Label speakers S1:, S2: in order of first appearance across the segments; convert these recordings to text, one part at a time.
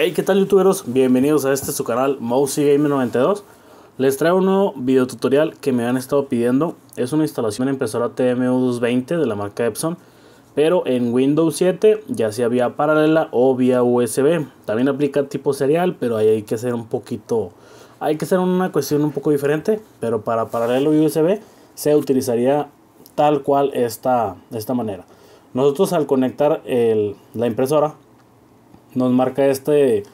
S1: Hey, ¿qué tal youtuberos? Bienvenidos a este su canal Mousey Gamer 92. Les traigo un nuevo video tutorial que me han estado pidiendo. Es una instalación impresora TMU220 de la marca Epson, pero en Windows 7 ya sea vía paralela o vía USB. También aplica tipo serial, pero ahí hay que hacer un poquito, hay que hacer una cuestión un poco diferente, pero para paralelo y USB se utilizaría tal cual esta, esta manera. Nosotros al conectar la impresora nos marca este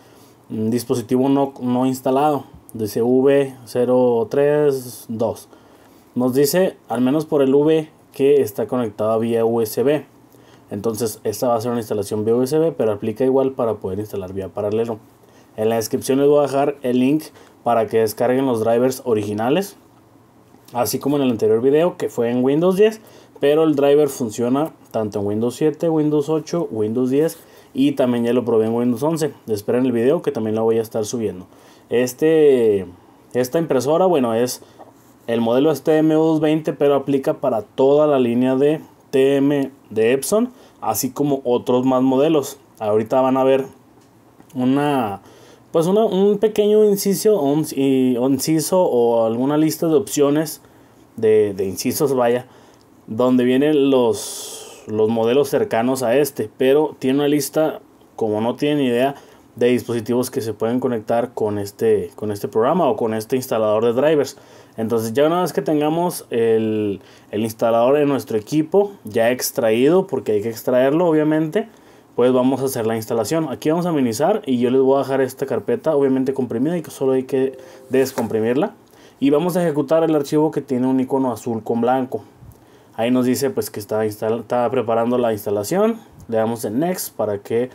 S1: mm, dispositivo no, no instalado. Dice v 032 Nos dice, al menos por el V, que está conectada vía USB. Entonces, esta va a ser una instalación vía USB, pero aplica igual para poder instalar vía paralelo. En la descripción les voy a dejar el link para que descarguen los drivers originales. Así como en el anterior video que fue en Windows 10. Pero el driver funciona tanto en Windows 7, Windows 8, Windows 10 y también ya lo probé en Windows 11. Esperen el video que también lo voy a estar subiendo. Este, esta impresora, bueno, es el modelo es TM220, pero aplica para toda la línea de TM de Epson, así como otros más modelos. Ahorita van a ver una pues un pequeño inciso, inciso o alguna lista de opciones de, de incisos, vaya, donde vienen los los modelos cercanos a este, pero tiene una lista, como no tienen idea, de dispositivos que se pueden conectar con este, con este programa o con este instalador de drivers. Entonces ya una vez que tengamos el, el instalador de nuestro equipo ya extraído, porque hay que extraerlo obviamente, pues vamos a hacer la instalación. Aquí vamos a minimizar y yo les voy a dejar esta carpeta obviamente comprimida y que solo hay que descomprimirla. Y vamos a ejecutar el archivo que tiene un icono azul con blanco. Ahí nos dice pues que está, preparando la instalación. Le damos en Next para que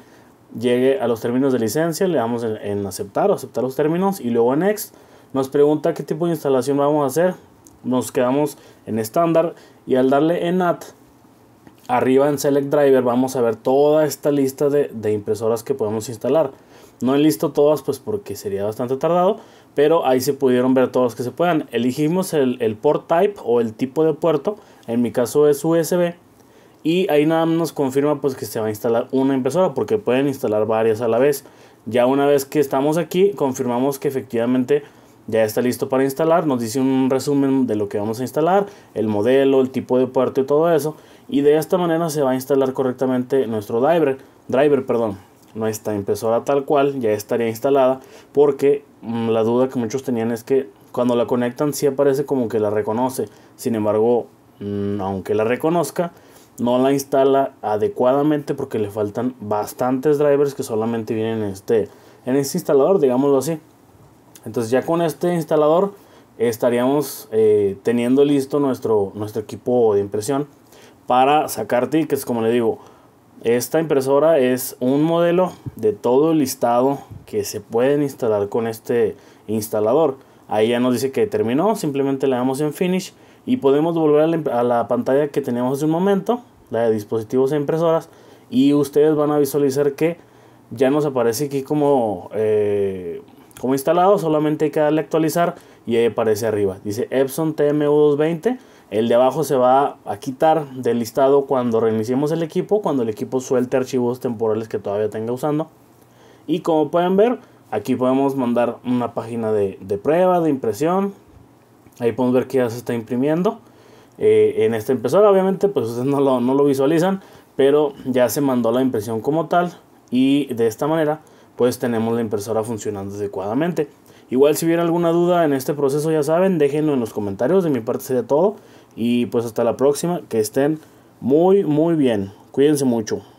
S1: llegue a los términos de licencia. Le damos en, aceptar o aceptar los términos y luego en Next. Nos pregunta qué tipo de instalación vamos a hacer. Nos quedamos en estándar y al darle en Add arriba en Select Driver vamos a ver toda esta lista de, de impresoras que podemos instalar. No he listo todas, pues porque sería bastante tardado, pero ahí se pudieron ver todos que se puedan. Elegimos el, port type o el tipo de puerto, en mi caso es USB, y ahí nada más nos confirma pues que se va a instalar una impresora porque pueden instalar varias a la vez. Ya una vez que estamos aquí, confirmamos que efectivamente ya está listo para instalar. Nos dice un resumen de lo que vamos a instalar, el modelo, el tipo de puerto y todo eso. Y de esta manera se va a instalar correctamente nuestro driver. driver perdón nuestra impresora tal cual ya estaría instalada porque mm, la duda que muchos tenían es que cuando la conectan sí aparece como que la reconoce sin embargo mm, aunque la reconozca no la instala adecuadamente porque le faltan bastantes drivers que solamente vienen en este, en este instalador, digámoslo así. Entonces ya con este instalador estaríamos eh, teniendo listo nuestro, nuestro equipo de impresión para sacar tickets, como le digo. Esta impresora es un modelo de todo el listado que se pueden instalar con este instalador. Ahí ya nos dice que terminó, simplemente le damos en finish y podemos volver a la, pantalla que teníamos hace un momento, la de dispositivos e impresoras, y ustedes van a visualizar que ya nos aparece aquí como, eh, como instalado, solamente hay que darle actualizar y ahí aparece arriba. Dice Epson TMU220 el de abajo se va a quitar del listado cuando reiniciemos el equipo, cuando el equipo suelte archivos temporales que todavía tenga usando. Y como pueden ver, aquí podemos mandar una página de, prueba, de impresión. Ahí podemos ver que ya se está imprimiendo. Eh, en esta impresora, obviamente, pues ustedes no lo, no lo visualizan, pero ya se mandó la impresión como tal. Y de esta manera, pues tenemos la impresora funcionando adecuadamente. Igual si hubiera alguna duda en este proceso, ya saben, déjenlo en los comentarios. De mi parte sería todo. Y pues hasta la próxima, que estén muy, muy bien. Cuídense mucho.